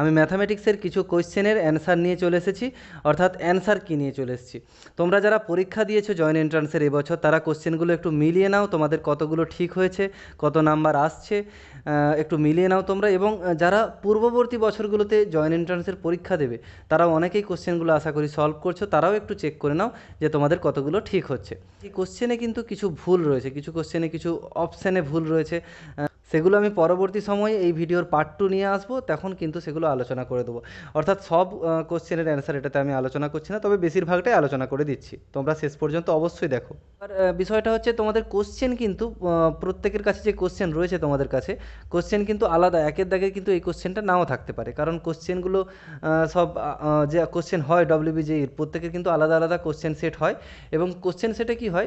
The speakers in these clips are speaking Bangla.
আমি ম্যাথামেটিক্সের কিছু কোয়েশ্চেনের অ্যান্সার নিয়ে চলে এসেছি অর্থাৎ অ্যান্সার কী নিয়ে চলে এসেছি তোমরা যারা পরীক্ষা দিয়েছো জয়েন্ট এন্ট্রান্সের এবছর তারা কোশ্চেনগুলো একটু মিলিয়ে নাও তোমাদের কতগুলো ঠিক হয়েছে কত নাম্বার আসছে একটু মিলিয়ে নাও তোমরা এবং যারা পূর্ববর্তী বছরগুলোতে জয়েন্ট এন্ট্রান্সের পরীক্ষা দেবে তারা অনেকেই কোশ্চেনগুলো আশা করি সলভ করছো তারাও একটু চেক করে নাও যে তোমাদের কতগুলো ঠিক হচ্ছে এই কোশ্চেনে কিন্তু কিছু ভুল রয়েছে কিছু কোশ্চেনে কিছু অপশানে ভুল রয়েছে সেগুলো আমি পরবর্তী সময়ে এই ভিডিওর পার্ট টু নিয়ে আসবো তখন কিন্তু সেগুলো আলোচনা করে দেবো অর্থাৎ সব কোশ্চেনের অ্যান্সার এটাতে আমি আলোচনা করছি না তবে বেশিরভাগটাই আলোচনা করে দিচ্ছি তোমরা শেষ পর্যন্ত অবশ্যই দেখো আর বিষয়টা হচ্ছে তোমাদের কোশ্চেন কিন্তু প্রত্যেকের কাছে যে কোশ্চেন রয়েছে তোমাদের কাছে কোশ্চেন কিন্তু আলাদা একের দাগে কিন্তু এই কোশ্চেনটা নাও থাকতে পারে কারণ কোশ্চেনগুলো সব যে কোশ্চেন হয় ডব্লিউবিজির প্রত্যেকের কিন্তু আলাদা আলাদা কোশ্চেন সেট হয় এবং কোশ্চেন সেটে কি হয়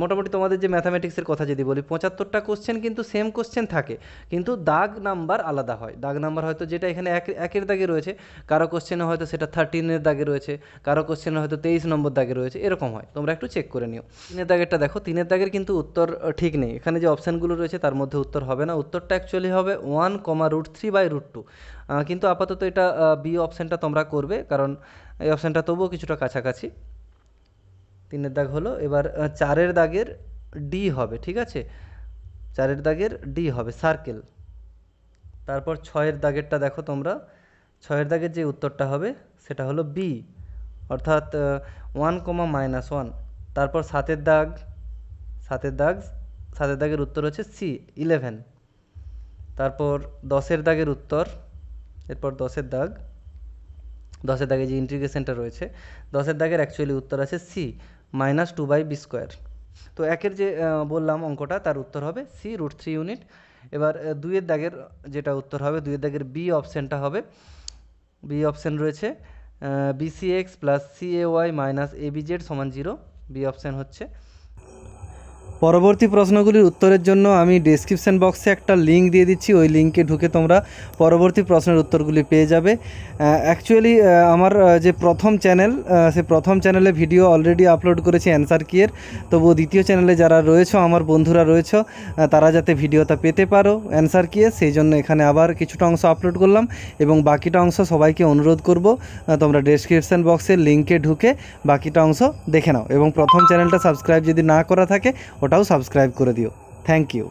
মোটামুটি তোমাদের যে ম্যাথামেটিক্সের কথা যদি বলি পঁচাত্তরটা কোশ্চেন কিন্তু সেম কোশ্চেন থাকে থাকে কিন্তু দাগ নাম্বার আলাদা হয় দাগ নাম্বার হয়তো যেটা এখানে এক একের দাগে রয়েছে কারো কোশ্চেনে হয়তো সেটা থার্টিনের দাগে রয়েছে কারো কোশ্চেনে হয়তো তেইশ নম্বর দাগে রয়েছে এরকম হয় তোমরা একটু চেক করে নিও তিনের দাগেরটা দেখো তিনের দাগের কিন্তু উত্তর ঠিক নেই এখানে যে অপশানগুলো রয়েছে তার মধ্যে উত্তর হবে না উত্তরটা অ্যাকচুয়ালি হবে one comma root three by root two কিন্তু আপাতত এটা বি অপশানটা তোমরা করবে কারণ এই অপশানটা তবুও কিছুটা কাছাকাছি তিনের দাগ হলো এবার চারের দাগের ডি হবে ঠিক আছে চারের দাগের ডি হবে সার্কেল তারপর ছয়ের দাগেরটা দেখো তোমরা ছয়ের দাগের যে উত্তরটা হবে সেটা হলো বি অর্থাৎ ওয়ান কমা মাইনাস ওয়ান তারপর সাতের দাগ সাতের দাগ সাতের দাগের উত্তর হচ্ছে সি ইলেভেন তারপর দশের দাগের উত্তর এরপর দশের দাগ দশের দাগে যে ইন্টিগ্রেশনটা রয়েছে দশের দাগের অ্যাকচুয়ালি উত্তর আছে C minus two by B square তো একের যে বললাম অঙ্কটা তার উত্তর হবে সি রুট থ্রি ইউনিট এবার দুইয়ের দাগের যেটা উত্তর হবে দুইয়ের দাগের বি অপশানটা হবে বি অপশান রয়েছে BCX plus C A Y minus ABZ সমান জিরো বি অপশান হচ্ছে পরবর্তী প্রশ্নগুলির উত্তরের জন্য আমি ডিসক্রিপশান বক্সে একটা লিঙ্ক দিয়ে দিচ্ছি ওই লিঙ্কে ঢুকে তোমরা পরবর্তী প্রশ্নের উত্তরগুলি পেয়ে যাবে অ্যাকচুয়ালি আমার যে প্রথম চ্যানেল সে প্রথম চ্যানেলে ভিডিও অলরেডি আপলোড করেছি অ্যান্সার কিয়ের তবুও দ্বিতীয় চ্যানেলে যারা রয়েছে আমার বন্ধুরা রয়েছে তারা যাতে ভিডিওটা পেতে পারো অ্যান্সার কিয়ে সেই জন্য এখানে আবার কিছুটা অংশ আপলোড করলাম এবং বাকিটা অংশ সবাইকে অনুরোধ করব তোমরা ডিসক্রিপশান বক্সের লিঙ্কে ঢুকে বাকিটা অংশ দেখে নাও এবং প্রথম চ্যানেলটা সাবস্ক্রাইব যদি না করা থাকে সাবস্ক্রাইব করে দিও থ্যাংক ইউ